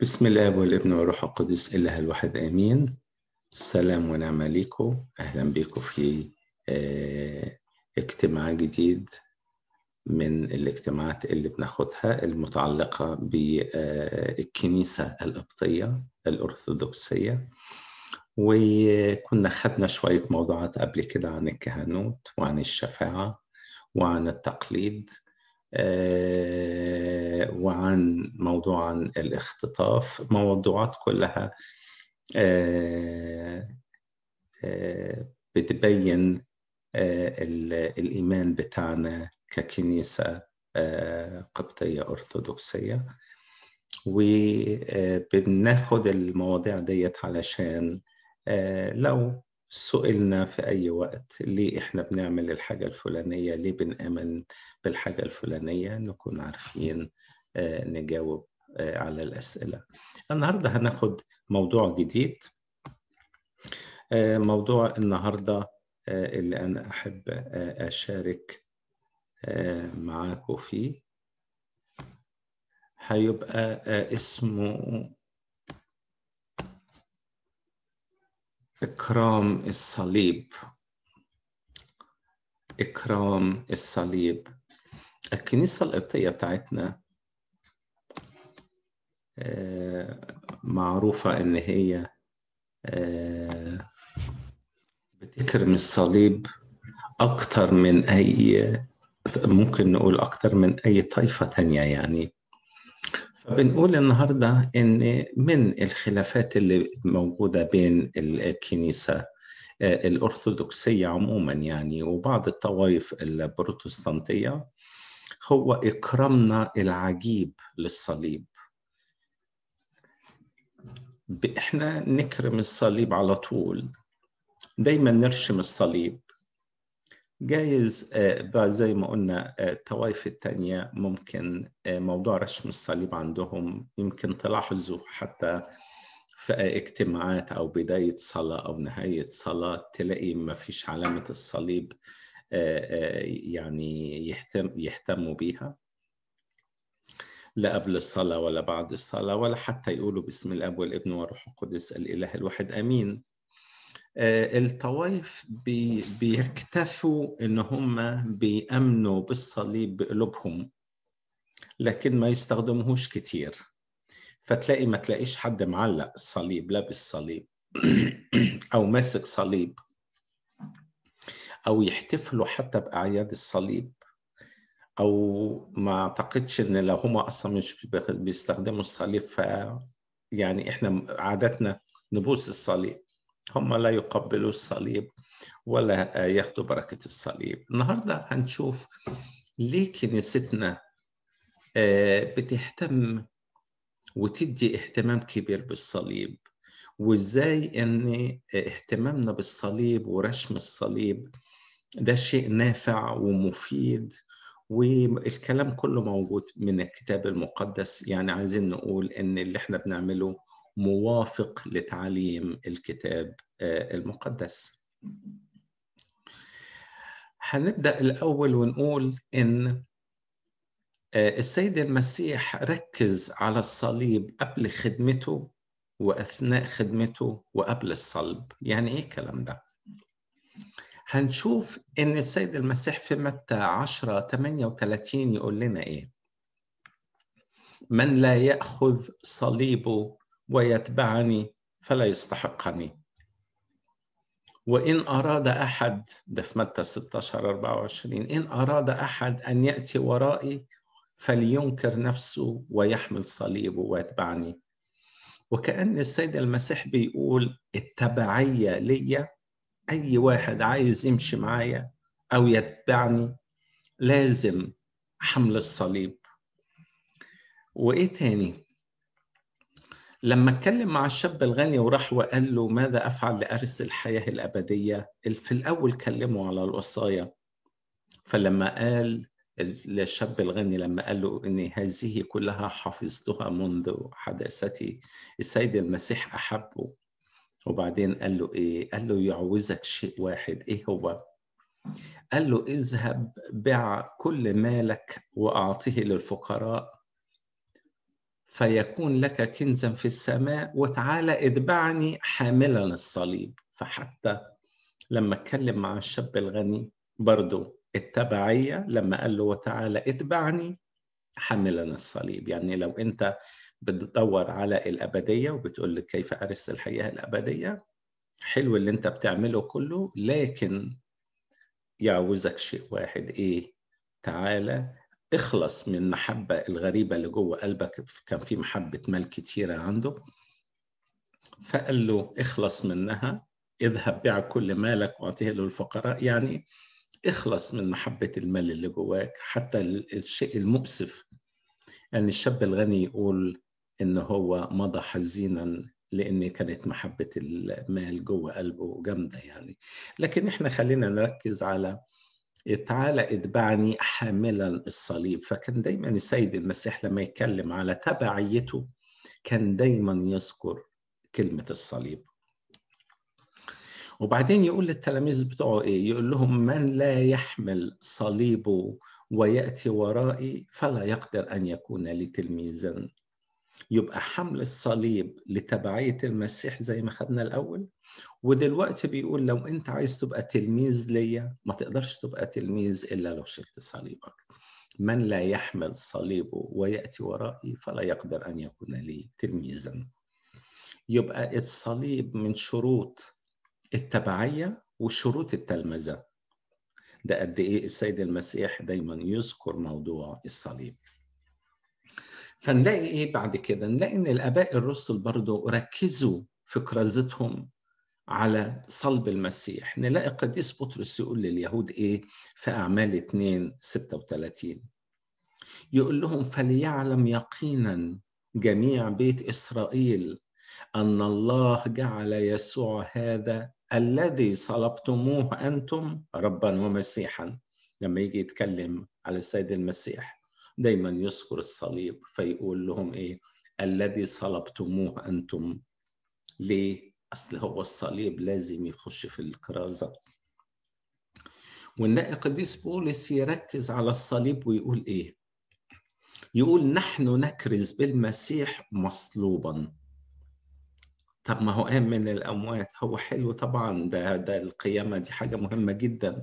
بسم الله والابن والروح القدس اله الواحد امين السلام ونعم ليكم اهلا بيكم في آه، اجتماع جديد من الاجتماعات اللي بناخدها المتعلقه بالكنيسه القبطيه الارثوذكسيه وكنا خدنا شويه موضوعات قبل كده عن الكهنوت وعن الشفاعه وعن التقليد آه، وعن موضوع عن الاختطاف موضوعات كلها آه، آه، بتبين الإيمان بتاعنا ككنيسة قبطية أرثوذكسية وبناخد المواضيع ديت علشان لو سئلنا في أي وقت ليه إحنا بنعمل الحاجة الفلانية ليه بنآمن بالحاجة الفلانية نكون عارفين آه، نجاوب آه، على الأسئلة النهاردة هناخد موضوع جديد آه، موضوع النهاردة اللي أنا أحب أشارك معاكم فيه هيبقى اسمه إكرام الصليب إكرام الصليب الكنيسة القبطية بتاعتنا آه، معروفة إن هي آه، بتكرم الصليب أكتر من أي ممكن نقول أكتر من أي طائفة تانية يعني بنقول النهارده ان من الخلافات اللي موجوده بين الكنيسه آه، الارثوذكسيه عموما يعني وبعض الطوائف البروتستانتيه هو اكرامنا العجيب للصليب احنا نكرم الصليب على طول دايما نرشم الصليب جايز آه، بقى زي ما قلنا آه، الطوائف الثانيه ممكن آه، موضوع رسم الصليب عندهم يمكن تلاحظوا حتى في اجتماعات أو بداية صلاة أو نهاية صلاة تلاقي ما فيش علامة الصليب يعني يهتم يهتموا بيها لا قبل الصلاة ولا بعد الصلاة ولا حتى يقولوا بسم الأب والابن والروح القدس الإله الواحد آمين آه، الطوائف بيكتفوا ان هم بيامنوا بالصليب بقلوبهم لكن ما يستخدموهوش كتير فتلاقي ما تلاقيش حد معلق الصليب لابس صليب او ماسك صليب او يحتفلوا حتى باعياد الصليب او ما اعتقدش ان لو هم اصلا مش بيستخدموا الصليب ف يعني احنا عادتنا نبوس الصليب هم لا يقبلوا الصليب ولا ياخدوا بركة الصليب النهاردة هنشوف ليه كنيستنا آه، بتهتم وتدي اهتمام كبير بالصليب وازاي ان اهتمامنا بالصليب ورشم الصليب ده شيء نافع ومفيد والكلام كله موجود من الكتاب المقدس يعني عايزين نقول ان اللي احنا بنعمله موافق لتعاليم الكتاب آه، المقدس هنبدا الاول ونقول ان آه، السيد المسيح ركز على الصليب قبل خدمته واثناء خدمته وقبل الصلب يعني ايه الكلام ده هنشوف ان السيد المسيح في متى 10 38 يقول لنا ايه من لا ياخذ صليبه ويتبعني فلا يستحقني وإن أراد أحد ده في متى 16 24 إن أراد أحد أن يأتي ورائي فلينكر نفسه ويحمل صليبه ويتبعني وكأن السيد المسيح بيقول التبعية ليا أي واحد عايز يمشي معايا أو يتبعني لازم حمل الصليب وإيه تاني؟ لما اتكلم مع الشاب الغني وراح وقال له ماذا افعل لارث الحياه الابديه في الاول كلمه على الوصايا فلما قال الشاب الغني لما قال له ان هذه كلها حفظتها منذ حداثتي السيد المسيح احبه وبعدين قال له ايه قال له يعوزك شيء واحد ايه هو قال له اذهب بع كل مالك واعطه للفقراء فيكون لك كنزا في السماء وتعالى اتبعني حاملا الصليب فحتى لما اتكلم مع الشاب الغني برضه التبعية لما قال له وتعالى اتبعني حاملا الصليب يعني لو انت بتدور على الأبدية وبتقول لك كيف أرث الحياة الأبدية حلو اللي انت بتعمله كله لكن يعوزك شيء واحد ايه تعالى اخلص من المحبة الغريبة اللي جوه قلبك كان في محبة مال كتيرة عنده فقال له اخلص منها اذهب بيع كل مالك واعطيه للفقراء يعني اخلص من محبة المال اللي جواك حتى الشيء المؤسف أن يعني الشاب الغني يقول إن هو مضى حزينا لأن كانت محبة المال جوه قلبه جامدة يعني لكن إحنا خلينا نركز على تعالى اتبعني حاملا الصليب فكان دايما السيد المسيح لما يتكلم على تبعيته كان دايما يذكر كلمة الصليب وبعدين يقول للتلاميذ بتوعه ايه يقول لهم من لا يحمل صليبه ويأتي ورائي فلا يقدر أن يكون لي تلميذا يبقى حمل الصليب لتبعية المسيح زي ما خدنا الأول ودلوقتي بيقول لو انت عايز تبقى تلميذ ليا ما تقدرش تبقى تلميذ الا لو شلت صليبك من لا يحمل صليبه وياتي ورائي فلا يقدر ان يكون لي تلميذا يبقى الصليب من شروط التبعيه وشروط التلمذه ده قد ايه السيد المسيح دايما يذكر موضوع الصليب فنلاقي ايه بعد كده نلاقي ان الاباء الرسل برضه ركزوا في كرازتهم على صلب المسيح نلاقي قديس بطرس يقول لليهود ايه في اعمال 2 36 يقول لهم فليعلم يقينا جميع بيت اسرائيل ان الله جعل يسوع هذا الذي صلبتموه انتم ربا ومسيحا لما يجي يتكلم على السيد المسيح دايما يذكر الصليب فيقول لهم ايه الذي صلبتموه انتم ليه أصل هو الصليب لازم يخش في الكرازة ونلاقي قديس بولس يركز على الصليب ويقول إيه يقول نحن نكرز بالمسيح مصلوبا طب ما هو قام من الأموات هو حلو طبعا ده ده القيامة دي حاجة مهمة جدا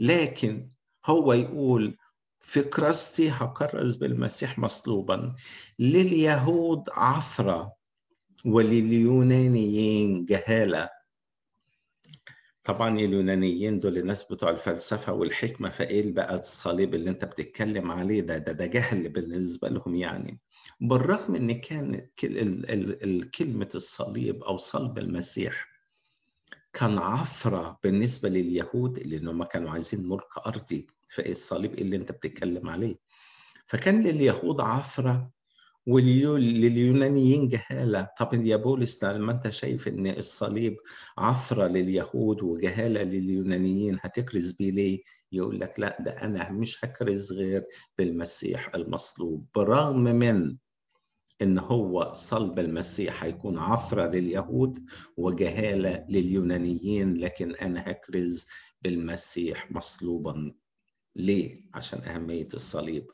لكن هو يقول في كرستي هكرز بالمسيح مصلوبا لليهود عثرة ولليونانيين جهالة طبعا اليونانيين دول الناس بتوع الفلسفة والحكمة فايه بقى الصليب اللي انت بتتكلم عليه ده ده, ده جهل بالنسبة لهم يعني بالرغم ان كان كلمة الصليب او صلب المسيح كان عفرة بالنسبة لليهود لأنهم كانوا عايزين ملك أرضي فإيه الصليب اللي أنت بتتكلم عليه فكان لليهود عفرة ولليونانيين جهالة طب يا بولس لما انت شايف ان الصليب عثرة لليهود وجهالة لليونانيين هتكرز بيه ليه يقول لك لا ده انا مش هكرز غير بالمسيح المصلوب برغم من ان هو صلب المسيح هيكون عثرة لليهود وجهالة لليونانيين لكن انا هكرز بالمسيح مصلوبا ليه عشان اهمية الصليب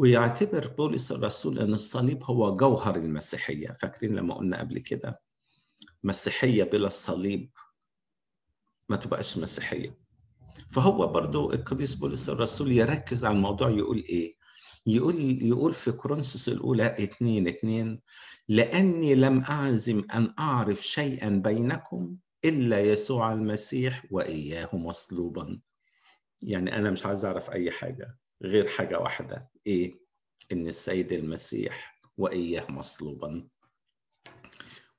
ويعتبر بولس الرسول أن الصليب هو جوهر المسيحية فاكرين لما قلنا قبل كده مسيحية بلا الصليب ما تبقاش مسيحية فهو برضو القديس بولس الرسول يركز على الموضوع يقول إيه يقول يقول في كورنثوس الأولى اثنين اثنين لأني لم أعزم أن أعرف شيئا بينكم إلا يسوع المسيح وإياه مصلوبا يعني أنا مش عايز أعرف أي حاجة غير حاجة واحدة إيه؟ إن السيد المسيح وإياه مصلوبا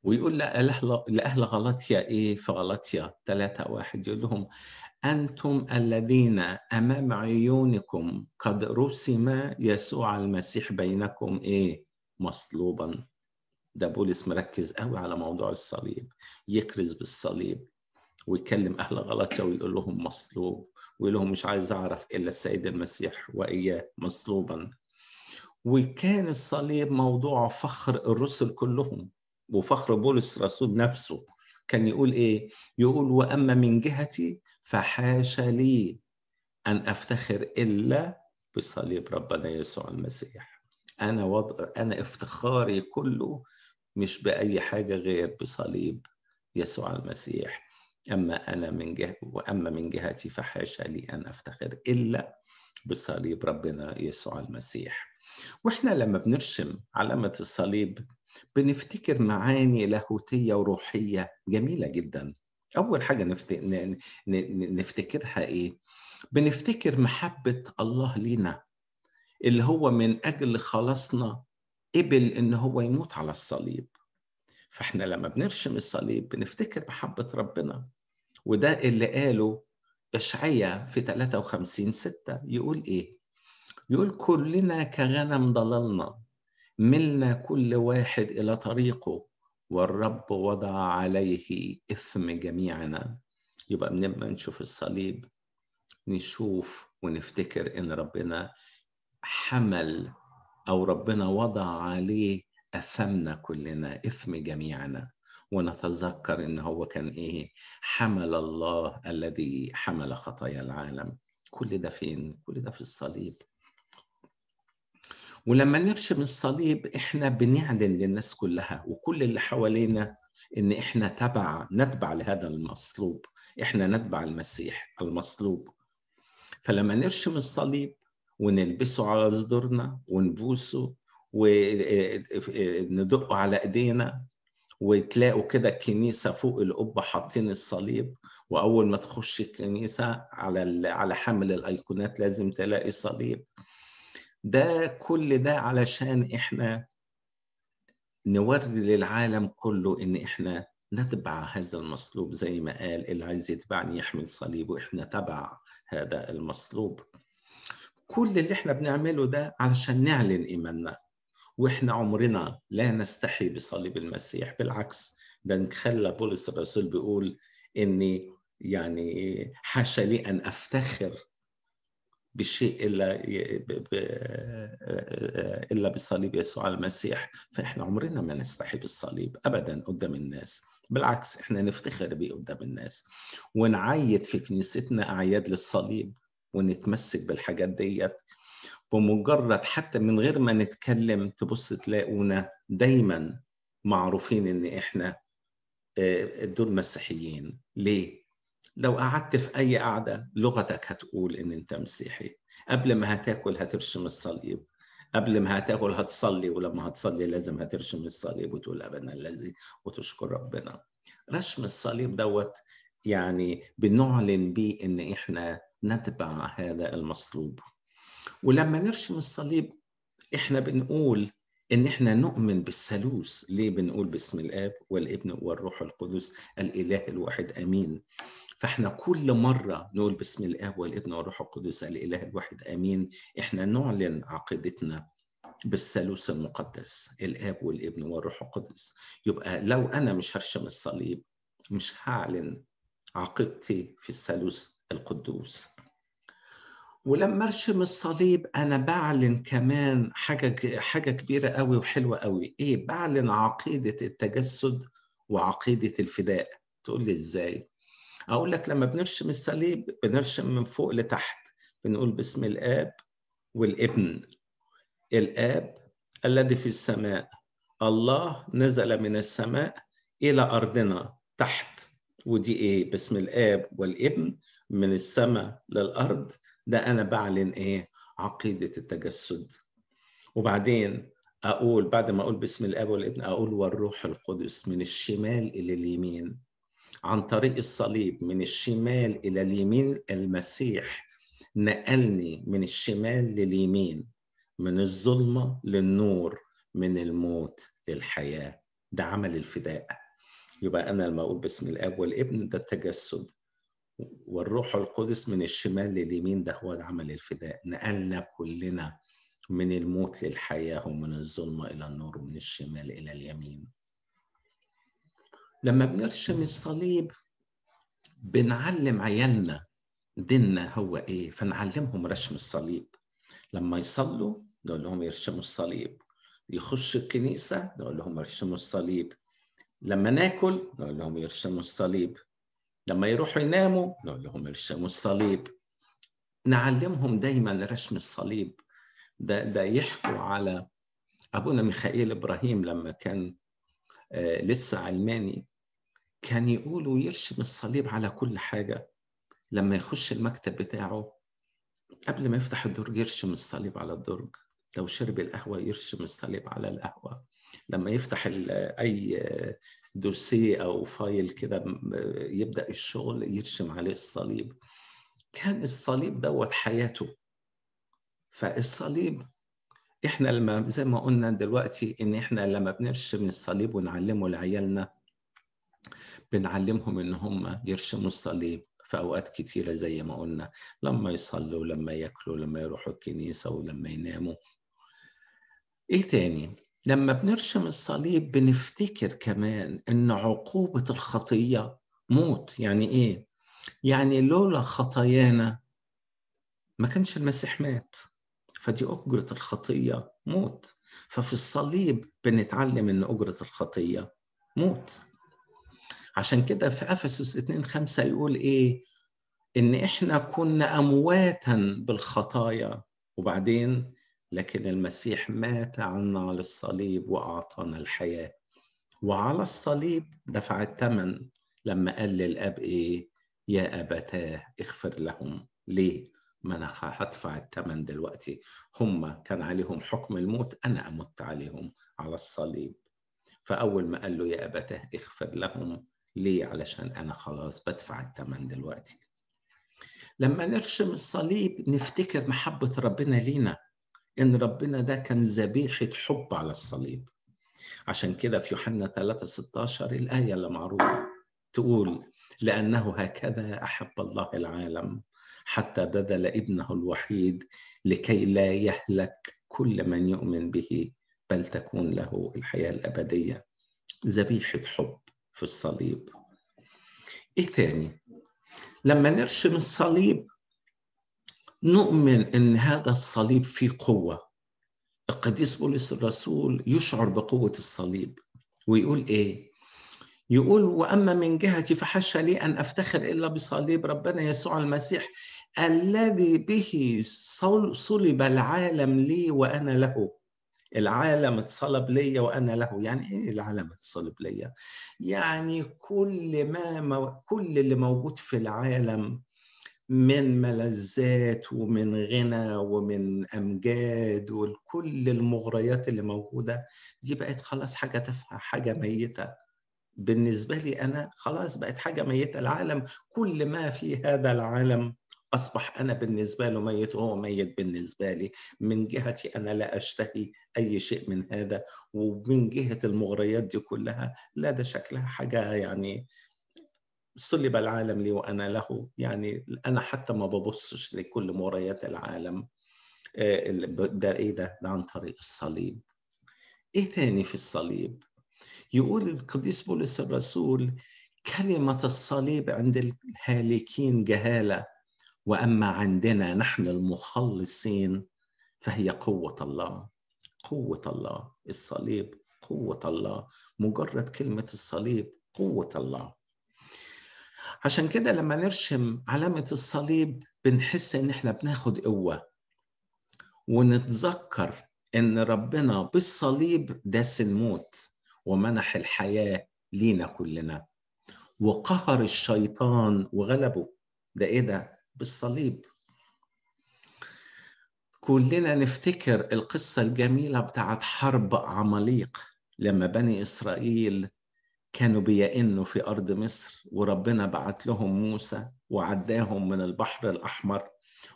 ويقول لأهل, لأهل غلطية إيه في غلطية ثلاثة واحد يقول لهم أنتم الذين أمام عيونكم قد رسم يسوع المسيح بينكم إيه مصلوبا ده بولس مركز قوي على موضوع الصليب يكرز بالصليب ويكلم أهل غلطية ويقول لهم مصلوب ويقول لهم مش عايز أعرف إلا السيد المسيح وإياه مصلوبا وكان الصليب موضوع فخر الرسل كلهم وفخر بولس رسول نفسه كان يقول إيه؟ يقول وأما من جهتي فحاش لي أن أفتخر إلا بصليب ربنا يسوع المسيح أنا وضع أنا افتخاري كله مش بأي حاجة غير بصليب يسوع المسيح أما أنا من جهة وأما من جهتي فحاشا لي أن أفتخر إلا بصليب ربنا يسوع المسيح وإحنا لما بنرسم علامة الصليب بنفتكر معاني لاهوتية وروحية جميلة جدا أول حاجة نفتكرها إيه؟ بنفتكر محبة الله لينا اللي هو من أجل خلاصنا قبل إن هو يموت على الصليب فاحنا لما بنرشم الصليب بنفتكر محبة ربنا وده اللي قاله إشعية في 53 6 يقول إيه؟ يقول كلنا كغنم ضللنا ملنا كل واحد إلى طريقه والرب وضع عليه إثم جميعنا يبقى من لما نشوف الصليب نشوف ونفتكر إن ربنا حمل أو ربنا وضع عليه أثمنا كلنا إثم جميعنا ونتذكر إن هو كان إيه حمل الله الذي حمل خطايا العالم كل ده فين؟ كل ده في الصليب ولما نرشم الصليب احنا بنعلن للناس كلها وكل اللي حوالينا ان احنا تبع نتبع لهذا المصلوب احنا نتبع المسيح المصلوب فلما نرشم الصليب ونلبسه على صدورنا ونبوسه وندقه على ايدينا وتلاقوا كده الكنيسه فوق القبه حاطين الصليب واول ما تخش الكنيسه على على حامل الايقونات لازم تلاقي صليب ده كل ده علشان احنا نوري للعالم كله ان احنا نتبع هذا المصلوب زي ما قال اللي عايز يتبعني يحمل صليبه احنا تبع هذا المصلوب كل اللي احنا بنعمله ده علشان نعلن ايماننا واحنا عمرنا لا نستحي بصليب المسيح بالعكس ده نخلى بولس الرسول بيقول اني يعني حاشا لي ان افتخر بشيء الا آه، آه، آه، الا بصليب يسوع المسيح فاحنا عمرنا ما نستحي بالصليب ابدا قدام الناس بالعكس احنا نفتخر بيه قدام الناس ونعيد في كنيستنا اعياد للصليب ونتمسك بالحاجات ديت بمجرد حتى من غير ما نتكلم تبص تلاقونا دايما معروفين ان احنا آه، دول مسيحيين ليه لو قعدت في اي قعده لغتك هتقول ان انت مسيحي قبل ما هتاكل هترشم الصليب قبل ما هتاكل هتصلي ولما هتصلي لازم هترشم الصليب وتقول ابانا الذي وتشكر ربنا رشم الصليب دوت يعني بنعلن بيه ان احنا نتبع هذا المصلوب ولما نرشم الصليب احنا بنقول ان احنا نؤمن بالثالوث ليه بنقول باسم الاب والابن والروح القدس الاله الواحد امين فاحنا كل مره نقول باسم الاب والابن والروح القدس الاله الواحد امين احنا نعلن عقيدتنا بالثالوث المقدس الاب والابن والروح القدس يبقى لو انا مش هرشم الصليب مش هعلن عقيدتي في الثالوث القدوس ولما ارشم الصليب انا بعلن كمان حاجه حاجه كبيره قوي وحلوه قوي ايه بعلن عقيده التجسد وعقيده الفداء تقول لي ازاي اقول لك لما بنرشم الصليب بنرشم من فوق لتحت بنقول باسم الاب والابن الاب الذي في السماء الله نزل من السماء الى ارضنا تحت ودي ايه باسم الاب والابن من السماء للارض ده انا بعلن ايه عقيده التجسد وبعدين اقول بعد ما اقول باسم الاب والابن اقول والروح القدس من الشمال الى اليمين عن طريق الصليب من الشمال الى اليمين المسيح نقلني من الشمال لليمين من الظلمه للنور من الموت للحياه ده عمل الفداء يبقى انا لما اقول باسم الاب والابن ده التجسد والروح القدس من الشمال لليمين ده هو العمل الفداء نقلنا كلنا من الموت للحياة ومن الظلمة إلى النور ومن الشمال إلى اليمين لما بنرشم الصليب بنعلم عيالنا ديننا هو إيه فنعلمهم رشم الصليب لما يصلوا نقول لهم يرشموا الصليب يخش الكنيسة نقول لهم يرشموا الصليب لما ناكل نقول لهم يرشموا الصليب لما يروحوا يناموا نقول لهم يرسموا الصليب نعلمهم دايما رسم الصليب ده ده يحكوا على ابونا ميخائيل ابراهيم لما كان آه، لسه علماني كان يقولوا يرسم الصليب على كل حاجه لما يخش المكتب بتاعه قبل ما يفتح الدرج يرسم الصليب على الدرج لو شرب القهوه يرسم الصليب على القهوه لما يفتح آه، اي آه، دوسيه او فايل كده يبدا الشغل يرسم عليه الصليب كان الصليب دوت حياته فالصليب احنا لما زي ما قلنا دلوقتي ان احنا لما بنرسم الصليب ونعلمه لعيالنا بنعلمهم ان هم يرسموا الصليب في اوقات كتيره زي ما قلنا لما يصلوا لما ياكلوا لما يروحوا الكنيسه ولما يناموا ايه تاني لما بنرسم الصليب بنفتكر كمان ان عقوبه الخطيه موت يعني ايه يعني لولا خطايانا ما كانش المسيح مات فدي اجره الخطيه موت ففي الصليب بنتعلم ان اجره الخطيه موت عشان كده في افسس 2 5 يقول ايه ان احنا كنا امواتا بالخطايا وبعدين لكن المسيح مات عنا على الصليب واعطانا الحياه وعلى الصليب دفع الثمن لما قال للاب ايه يا ابتاه اغفر لهم ليه ما انا هدفع الثمن دلوقتي هم كان عليهم حكم الموت انا امت عليهم على الصليب فاول ما قال له يا ابتاه اغفر لهم ليه علشان انا خلاص بدفع الثمن دلوقتي لما نرسم الصليب نفتكر محبه ربنا لينا ان ربنا ده كان ذبيحه حب على الصليب عشان كده في يوحنا 3 16 الايه اللي معروفه تقول لانه هكذا احب الله العالم حتى بذل ابنه الوحيد لكي لا يهلك كل من يؤمن به بل تكون له الحياه الابديه ذبيحه حب في الصليب ايه تاني لما نرسم الصليب نؤمن ان هذا الصليب فيه قوه القديس بولس الرسول يشعر بقوه الصليب ويقول ايه يقول واما من جهتي فحش لي ان افتخر الا بصليب ربنا يسوع المسيح الذي به صلب العالم لي وانا له العالم اتصلب لي وانا له يعني ايه العالم اتصلب لي يعني كل ما, ما كل اللي موجود في العالم من ملذات ومن غنى ومن امجاد وكل المغريات اللي موجوده دي بقت خلاص حاجه تافهه حاجه ميته بالنسبه لي انا خلاص بقت حاجه ميته العالم كل ما في هذا العالم اصبح انا بالنسبه له ميت وهو ميت بالنسبه لي من جهتي انا لا اشتهي اي شيء من هذا ومن جهه المغريات دي كلها لا ده شكلها حاجه يعني صلب العالم لي وأنا له يعني أنا حتى ما ببصش لكل مريات العالم آه، ده إيه ده؟ ده عن طريق الصليب إيه تاني في الصليب؟ يقول القديس بولس الرسول كلمة الصليب عند الهالكين جهالة وأما عندنا نحن المخلصين فهي قوة الله قوة الله الصليب قوة الله مجرد كلمة الصليب قوة الله عشان كده لما نرسم علامة الصليب بنحس إن إحنا بناخد قوة ونتذكر إن ربنا بالصليب داس الموت ومنح الحياة لينا كلنا وقهر الشيطان وغلبه ده إيه ده؟ بالصليب كلنا نفتكر القصة الجميلة بتاعت حرب عماليق لما بني إسرائيل كانوا بيئنوا في أرض مصر وربنا بعت لهم موسى وعداهم من البحر الأحمر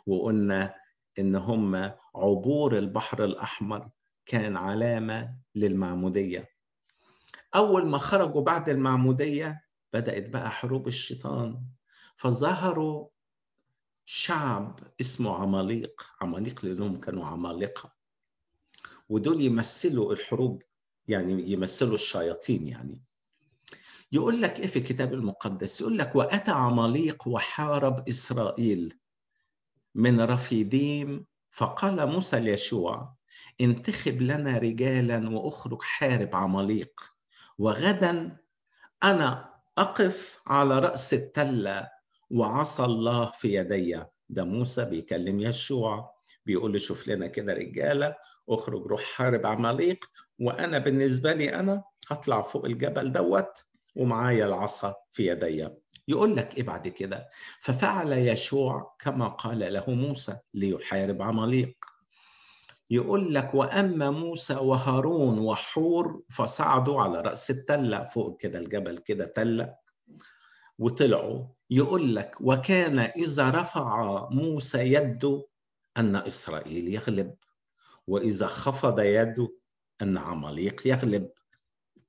وقلنا إن هم عبور البحر الأحمر كان علامة للمعمودية أول ما خرجوا بعد المعمودية بدأت بقى حروب الشيطان فظهروا شعب اسمه عماليق عماليق لأنهم كانوا عمالقة ودول يمثلوا الحروب يعني يمثلوا الشياطين يعني يقول لك ايه في الكتاب المقدس يقول لك واتى عماليق وحارب اسرائيل من رفيديم فقال موسى ليشوع انتخب لنا رجالا واخرج حارب عماليق وغدا انا اقف على راس التله وعصى الله في يدي ده موسى بيكلم يشوع بيقول له شوف لنا كده رجاله اخرج روح حارب عماليق وانا بالنسبه لي انا هطلع فوق الجبل دوت ومعايا العصا في يدي يقول لك ايه بعد كده ففعل يشوع كما قال له موسى ليحارب عماليق يقول لك واما موسى وهارون وحور فصعدوا على راس التله فوق كده الجبل كده تله وطلعوا يقول لك وكان اذا رفع موسى يده ان اسرائيل يغلب واذا خفض يده ان عماليق يغلب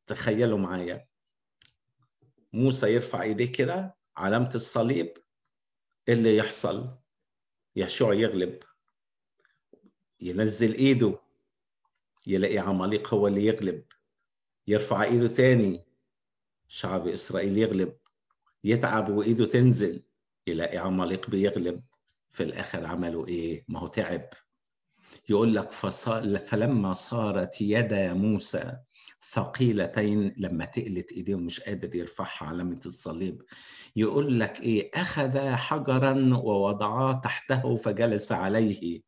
تخيلوا معايا موسى يرفع ايديه كده علامه الصليب اللي يحصل يشوع يغلب ينزل ايده يلاقي عماليق هو اللي يغلب يرفع ايده تاني شعب اسرائيل يغلب يتعب وايده تنزل يلاقي عماليق بيغلب في الاخر عملوا ايه ما هو تعب يقول لك فصار فلما صارت يدا موسى ثقيلتين لما تقلت ايديه ومش قادر يرفعها علامة الصليب يقول لك ايه اخذ حجرا ووضعاه تحته فجلس عليه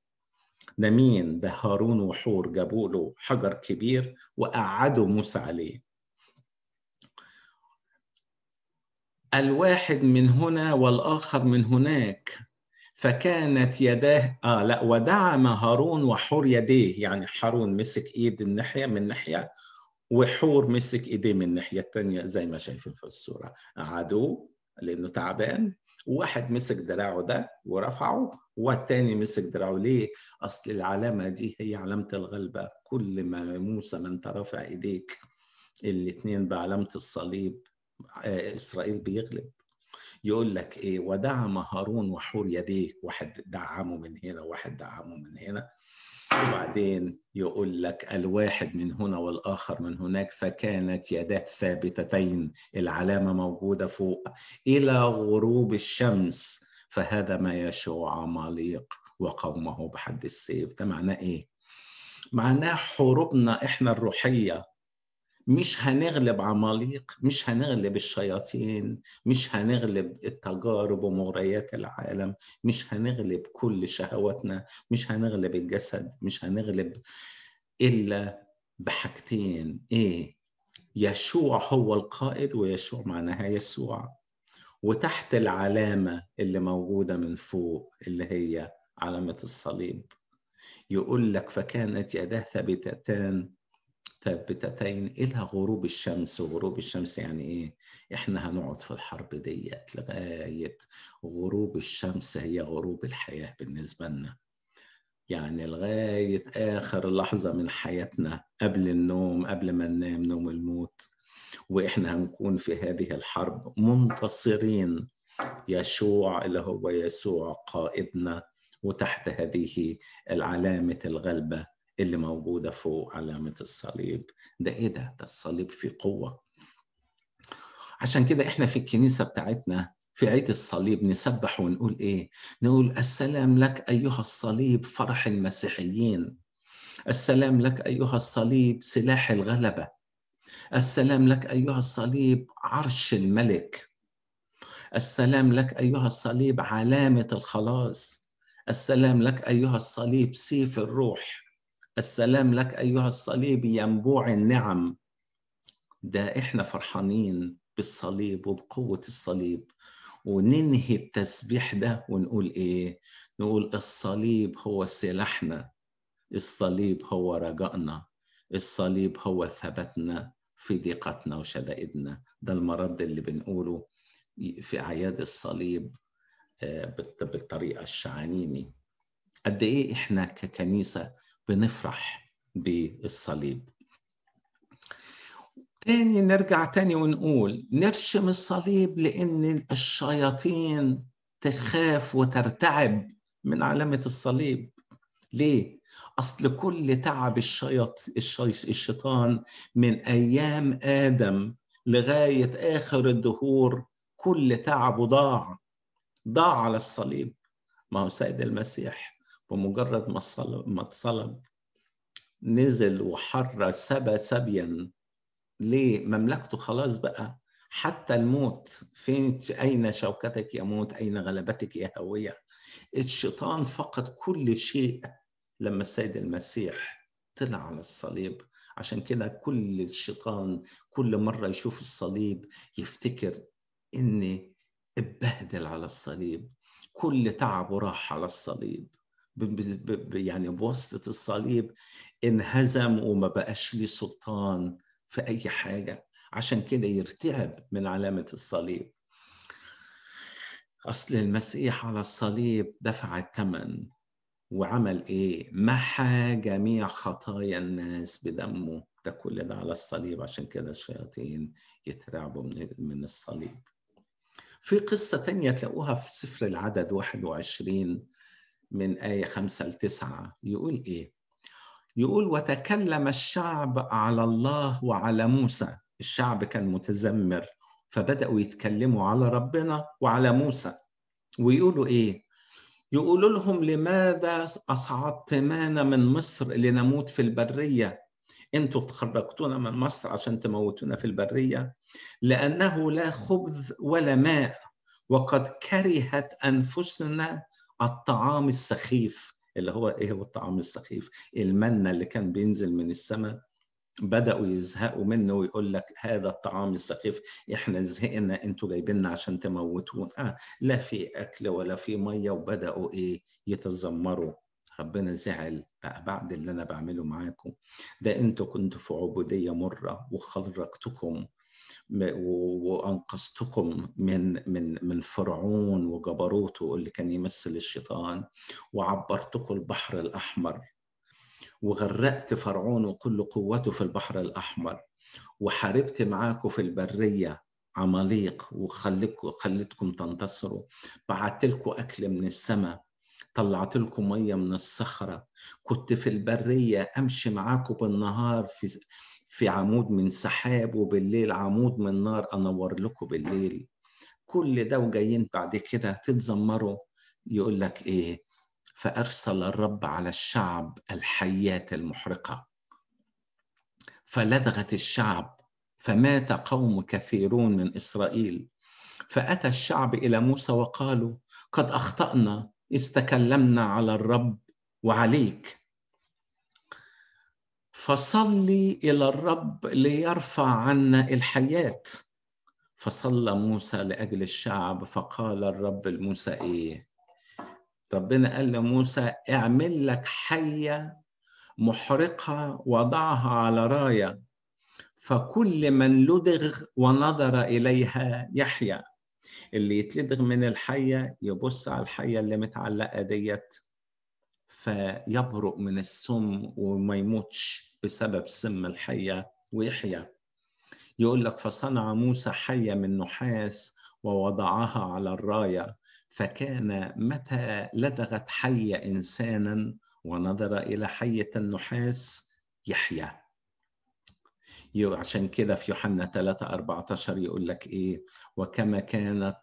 ده مين ده هارون وحور جابوا له حجر كبير وقعدوا موسى عليه الواحد من هنا والآخر من هناك فكانت يداه آه لا ودعم هارون وحور يديه يعني هارون مسك إيد الناحية من ناحية وحور مسك ايديه من الناحيه الثانيه زي ما شايفين في الصوره عدو لانه تعبان واحد مسك دراعه ده ورفعه والتاني مسك دراعه ليه؟ اصل العلامه دي هي علامه الغلبه كل ما موسى ما انت رافع ايديك الاثنين بعلامه الصليب آه، اسرائيل بيغلب يقول لك ايه ودعم هارون وحور يديه واحد دعمه من هنا وواحد دعمه من هنا وبعدين يقول لك الواحد من هنا والآخر من هناك فكانت يداه ثابتتين العلامة موجودة فوق إلى غروب الشمس فهذا ما يشوع عماليق وقومه بحد السيف ده معناه إيه؟ معناه حروبنا إحنا الروحية مش هنغلب عماليق مش هنغلب الشياطين مش هنغلب التجارب ومغريات العالم مش هنغلب كل شهواتنا مش هنغلب الجسد مش هنغلب إلا بحاجتين إيه يشوع هو القائد ويشوع معناها يسوع وتحت العلامة اللي موجودة من فوق اللي هي علامة الصليب يقول لك فكانت يداه ثابتتان ثابتتين إلى غروب الشمس وغروب الشمس يعني إيه؟ إحنا هنقعد في الحرب ديت لغاية غروب الشمس هي غروب الحياة بالنسبة لنا يعني لغاية آخر لحظة من حياتنا قبل النوم قبل ما ننام نوم الموت وإحنا هنكون في هذه الحرب منتصرين يشوع اللي هو يسوع قائدنا وتحت هذه العلامة الغلبة اللي موجودة فوق علامة الصليب ده إيه ده؟ ده الصليب فيه قوة عشان كده إحنا في الكنيسة بتاعتنا في عيد الصليب نسبح ونقول إيه؟ نقول السلام لك أيها الصليب فرح المسيحيين السلام لك أيها الصليب سلاح الغلبة السلام لك أيها الصليب عرش الملك السلام لك أيها الصليب علامة الخلاص السلام لك أيها الصليب سيف الروح السلام لك أيها الصليب ينبوع النعم ده إحنا فرحانين بالصليب وبقوة الصليب وننهي التسبيح ده ونقول إيه؟ نقول الصليب هو سلاحنا الصليب هو رجائنا الصليب هو ثباتنا في ضيقتنا وشدائدنا ده المرض اللي بنقوله في أعياد الصليب آه، بالطريقة الشعانيني قد إيه إحنا ككنيسة بنفرح بالصليب تاني نرجع تاني ونقول نرشم الصليب لأن الشياطين تخاف وترتعب من علامة الصليب ليه؟ أصل كل تعب الشيط... الشيطان من أيام آدم لغاية آخر الدهور كل تعبه ضاع ضاع على الصليب ما هو سيد المسيح بمجرد ما ما اتصلب نزل وحر سبا سبيا ليه مملكته خلاص بقى حتى الموت فين أين شوكتك يا موت أين غلبتك يا هوية الشيطان فقد كل شيء لما السيد المسيح طلع على الصليب عشان كده كل الشيطان كل مرة يشوف الصليب يفتكر إني اتبهدل على الصليب كل تعبه راح على الصليب يعني بواسطة الصليب انهزم وما بقاش ليه سلطان في أي حاجة عشان كده يرتعب من علامة الصليب أصل المسيح على الصليب دفع الثمن وعمل إيه؟ محى جميع خطايا الناس بدمه ده كل ده على الصليب عشان كده الشياطين يترعبوا من من الصليب في قصة تانية تلاقوها في سفر العدد 21 من آية خمسة لتسعة يقول إيه؟ يقول وتكلم الشعب على الله وعلى موسى الشعب كان متذمر فبدأوا يتكلموا على ربنا وعلى موسى ويقولوا إيه؟ يقولوا لهم لماذا أصعدتمانا من مصر لنموت في البرية انتوا تخرجتونا من مصر عشان تموتونا في البرية لأنه لا خبز ولا ماء وقد كرهت أنفسنا الطعام السخيف اللي هو ايه هو الطعام السخيف المنة اللي كان بينزل من السماء بدأوا يزهقوا منه ويقول لك هذا الطعام السخيف احنا زهقنا انتوا جايبيننا عشان تموتون آه لا في اكل ولا في ميه وبدأوا ايه يتذمروا ربنا زعل بقى بعد اللي انا بعمله معاكم ده انتوا كنتوا في عبوديه مره وخرجتكم وانقذتكم من من من فرعون وجبروته اللي كان يمثل الشيطان وعبرتكم البحر الاحمر وغرقت فرعون وكل قوته في البحر الاحمر وحاربت معاكم في البريه عماليق وخليتكم خليتكم تنتصروا بعت لكم اكل من السماء طلعت لكم ميه من الصخره كنت في البريه امشي معاكم بالنهار في في عمود من سحاب وبالليل عمود من نار انور لكم بالليل كل ده وجايين بعد كده تتذمروا يقول لك ايه فارسل الرب على الشعب الحيات المحرقه فلدغت الشعب فمات قوم كثيرون من اسرائيل فاتى الشعب الى موسى وقالوا قد اخطانا اذ تكلمنا على الرب وعليك فصلي إلى الرب ليرفع عنا الحياة فصلى موسى لأجل الشعب فقال الرب لموسى إيه ربنا قال لموسى اعمل لك حية محرقة وضعها على راية فكل من لدغ ونظر إليها يحيا اللي يتلدغ من الحية يبص على الحية اللي متعلقة ديت فيبرق من السم وما يموتش بسبب سم الحية ويحيى يقول لك فصنع موسى حية من نحاس ووضعها على الراية فكان متى لدغت حية إنسانا ونظر إلى حية النحاس يحيى عشان كده في يوحنا 3 14 يقول لك إيه وكما كانت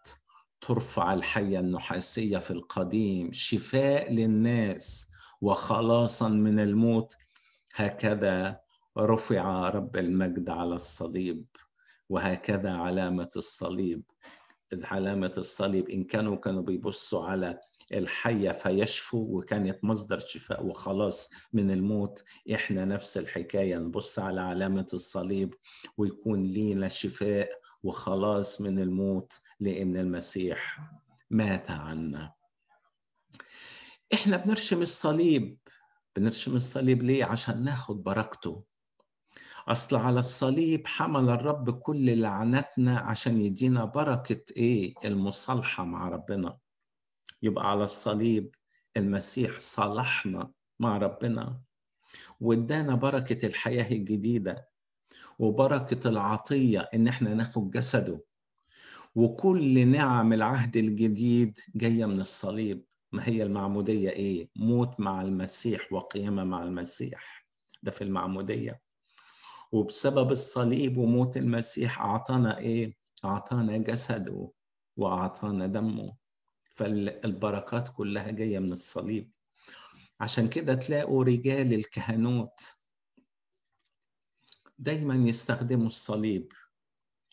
ترفع الحية النحاسية في القديم شفاء للناس وخلاصا من الموت هكذا رفع رب المجد على الصليب وهكذا علامة الصليب علامة الصليب إن كانوا كانوا بيبصوا على الحية فيشفوا وكانت مصدر شفاء وخلاص من الموت إحنا نفس الحكاية نبص على علامة الصليب ويكون لينا شفاء وخلاص من الموت لأن المسيح مات عنا إحنا بنرشم الصليب بنرسم الصليب ليه عشان ناخد بركته أصل على الصليب حمل الرب كل لعنتنا عشان يدينا بركة إيه المصالحة مع ربنا يبقى على الصليب المسيح صالحنا مع ربنا وادانا بركة الحياة الجديدة وبركة العطية إن إحنا ناخد جسده وكل نعم العهد الجديد جاية من الصليب ما هي المعمودية إيه؟ موت مع المسيح وقيامة مع المسيح ده في المعمودية وبسبب الصليب وموت المسيح أعطانا إيه؟ أعطانا جسده وأعطانا دمه فالبركات كلها جاية من الصليب عشان كده تلاقوا رجال الكهنوت دايما يستخدموا الصليب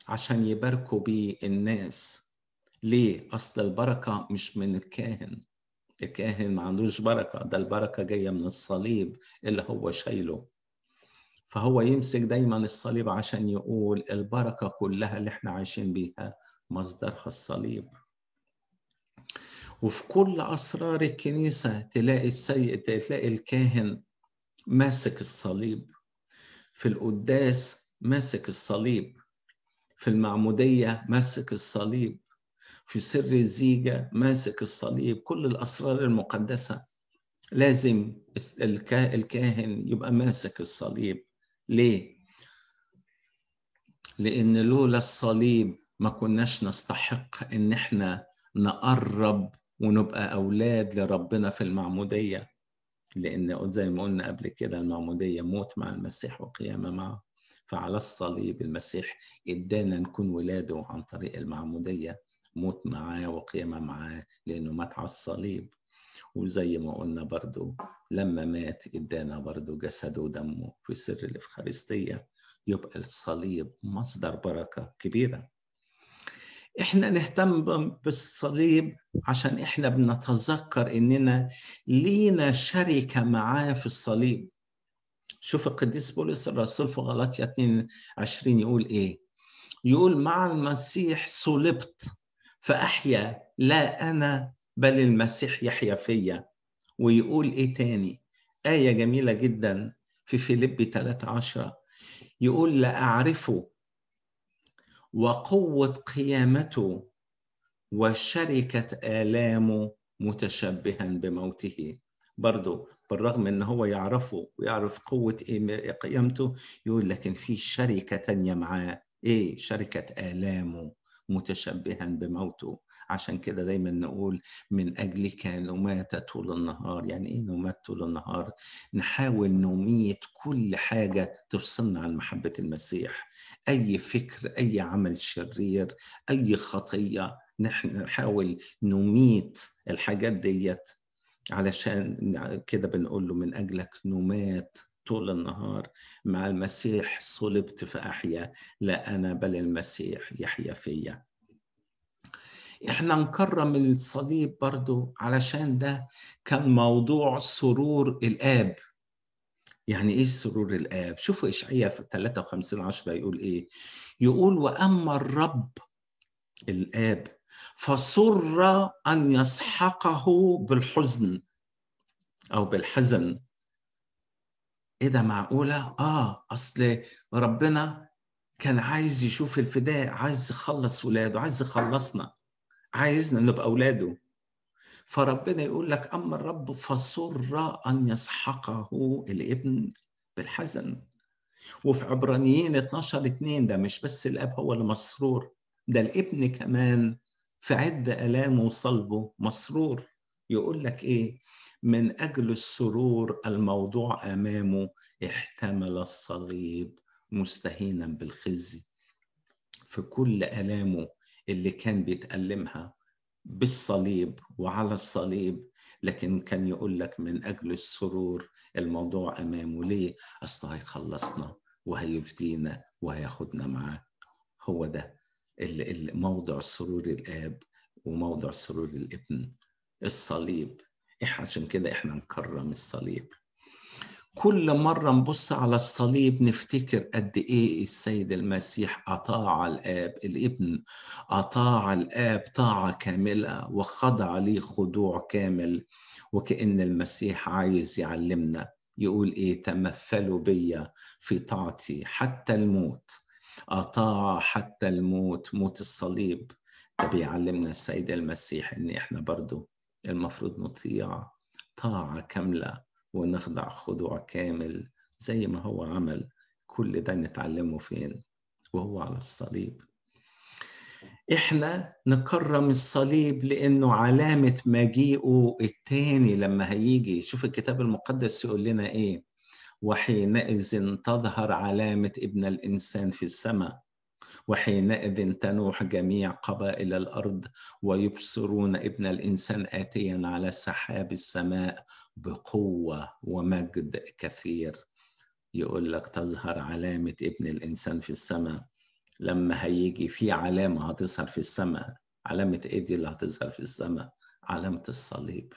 عشان يباركوا بيه الناس ليه؟ أصل البركة مش من الكاهن الكاهن ما عندوش بركة ده البركة جاية من الصليب اللي هو شايله فهو يمسك دايما الصليب عشان يقول البركة كلها اللي احنا عايشين بيها مصدرها الصليب وفي كل أسرار الكنيسة تلاقي السيد تلاقي الكاهن ماسك الصليب في القداس ماسك الصليب في المعمودية ماسك الصليب في سر الزيجة ماسك الصليب كل الأسرار المقدسة لازم الكاهن يبقى ماسك الصليب ليه؟ لأن لولا الصليب ما كناش نستحق إن إحنا نقرب ونبقى أولاد لربنا في المعمودية لأن زي ما قلنا قبل كده المعمودية موت مع المسيح وقيامة معه فعلى الصليب المسيح ادانا نكون ولاده عن طريق المعموديه موت معاه وقيامة معاه لأنه مات على الصليب وزي ما قلنا برضو لما مات ادانا برضو جسده ودمه في سر الإفخارستية يبقى الصليب مصدر بركة كبيرة احنا نهتم بالصليب عشان احنا بنتذكر اننا لينا شركة معاه في الصليب شوف القديس بولس الرسول في غلطية 22 يقول ايه يقول مع المسيح صلبت فأحيا لا أنا بل المسيح يحيا فيا ويقول إيه تاني آية جميلة جدا في فيليب 13 يقول لأعرفه وقوة قيامته وشركة آلامه متشبها بموته برضه بالرغم ان هو يعرفه ويعرف قوة قيامته يقول لكن في شركة تانية معاه ايه شركة آلامه متشبها بموته عشان كده دايما نقول من أجلك نمات طول النهار يعني إيه نمات طول النهار نحاول نميت كل حاجة تفصلنا عن محبة المسيح أي فكر أي عمل شرير أي خطية نحن نحاول نميت الحاجات ديت علشان كده بنقول له من أجلك نمات طول النهار مع المسيح صلبت فأحيا لا أنا بل المسيح يحيا فيا احنا نكرم الصليب برضو علشان ده كان موضوع سرور الآب يعني ايه سرور الآب شوفوا إشعياء في 53 10 يقول ايه يقول وأما الرب الآب فسر أن يسحقه بالحزن أو بالحزن ايه ده معقوله اه اصل ربنا كان عايز يشوف الفداء عايز يخلص ولاده عايز يخلصنا عايزنا نبقى اولاده فربنا يقول لك اما الرب فسر ان يسحقه الابن بالحزن وفي عبرانيين 12 2 ده مش بس الاب هو اللي مسرور ده الابن كمان في عد الامه وصلبه مسرور يقول لك ايه من أجل السرور الموضوع أمامه احتمل الصليب مستهينا بالخزي في كل آلامه اللي كان بيتألمها بالصليب وعلى الصليب لكن كان يقول لك من أجل السرور الموضوع أمامه ليه؟ أصل هيخلصنا وهيفدينا وهياخدنا معاه هو ده موضع سرور الآب وموضع سرور الابن الصليب عشان كده احنا نكرم الصليب كل مرة نبص على الصليب نفتكر قد إيه السيد المسيح أطاع الآب الابن أطاع الآب طاعة كاملة وخضع ليه خضوع كامل وكأن المسيح عايز يعلمنا يقول إيه تمثلوا بيا في طاعتي حتى الموت أطاع حتى الموت موت الصليب ده بيعلمنا السيد المسيح إن إحنا برضو المفروض نطيع طاعة كاملة ونخضع خضوع كامل زي ما هو عمل كل ده نتعلمه فين وهو على الصليب احنا نكرم الصليب لانه علامة مجيئه التاني لما هيجي شوف الكتاب المقدس يقول لنا ايه وحينئذ تظهر علامة ابن الانسان في السماء وحينئذ تنوح جميع قبائل الارض ويبصرون ابن الانسان اتيا على سحاب السماء بقوه ومجد كثير يقول لك تظهر علامه ابن الانسان في السماء لما هيجي في علامه هتظهر في السماء علامه ايه دي اللي هتظهر في السماء علامه الصليب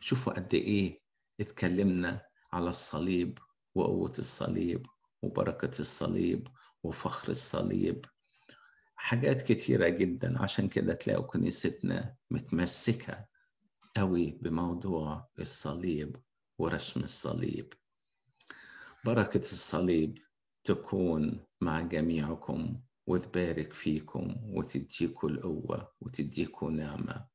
شوفوا قد ايه اتكلمنا على الصليب وقوه الصليب وبركه الصليب وفخر الصليب حاجات كتيرة جدا عشان كده تلاقوا كنيستنا متمسكة قوي بموضوع الصليب ورسم الصليب بركة الصليب تكون مع جميعكم وتبارك فيكم وتديكم القوة وتديكم نعمة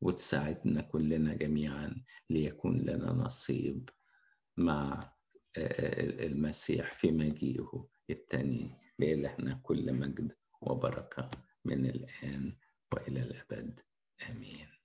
وتساعدنا كلنا جميعا ليكون لنا نصيب مع آه، آه، المسيح في مجيئه التاني بإلهنا كل مجد وبركة من الآن وإلى الأبد آمين